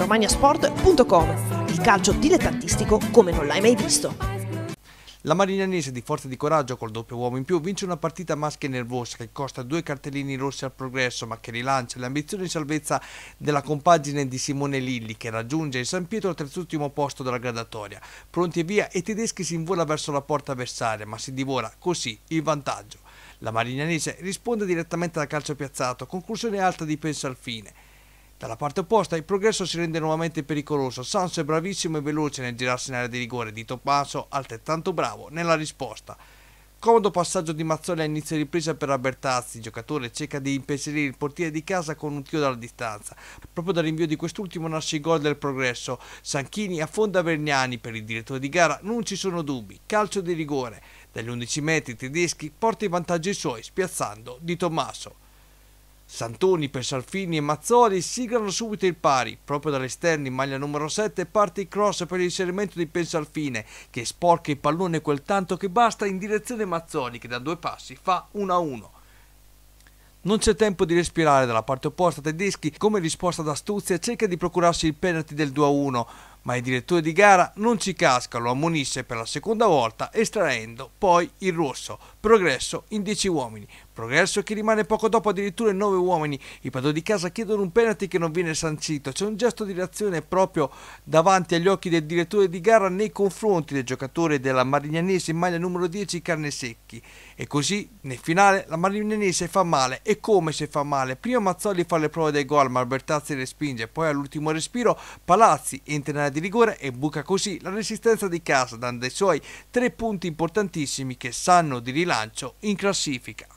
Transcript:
romagnasport.com, Il calcio dilettantistico come non l'hai mai visto. La Marignanese di forza e di coraggio col doppio uomo in più vince una partita maschia nervosa che costa due cartellini rossi al progresso ma che rilancia le ambizioni di salvezza della compagine di Simone Lilli che raggiunge il San Pietro al terzultimo posto della gradatoria. Pronti e via i tedeschi si invola verso la porta avversaria ma si divora così il vantaggio. La Marignanese risponde direttamente al calcio piazzato, conclusione alta di penso al fine. Dalla parte opposta il progresso si rende nuovamente pericoloso, Sans è bravissimo e veloce nel girarsi in area di rigore, Di Tommaso, altrettanto bravo nella risposta. Comodo passaggio di Mazzoli a inizio ripresa per Albertazzi, il giocatore cerca di impensierire il portiere di casa con un tiro dalla distanza. Proprio dal rinvio di quest'ultimo nasce il gol del progresso. Sanchini affonda Verniani per il direttore di gara non ci sono dubbi, calcio di rigore. Dagli 11 metri tedeschi porta i vantaggi suoi spiazzando Di Tommaso. Santoni per e Mazzoli siglano subito il pari. Proprio dall'esterno in maglia numero 7 parte il cross per l'inserimento di Pensalfine che sporca il pallone quel tanto che basta in direzione Mazzoli che da due passi fa 1-1. Non c'è tempo di respirare dalla parte opposta tedeschi come risposta d'astuzia cerca di procurarsi il penalty del 2-1 ma il direttore di gara non ci casca, lo ammonisce per la seconda volta estraendo poi il rosso. Progresso in 10 uomini. Progresso che rimane poco dopo addirittura in 9 uomini. I padroni di casa chiedono un penalty che non viene sancito. C'è un gesto di reazione proprio davanti agli occhi del direttore di gara nei confronti del giocatore della Marignanese in maglia numero 10 Carne Secchi. E così nel finale la Marignanese fa male e come se fa male. Prima Mazzoli fa le prove del gol ma Albertazzi respinge, poi all'ultimo respiro Palazzi entra in di rigore e buca così la resistenza di Kasdan dei suoi tre punti importantissimi che sanno di rilancio in classifica.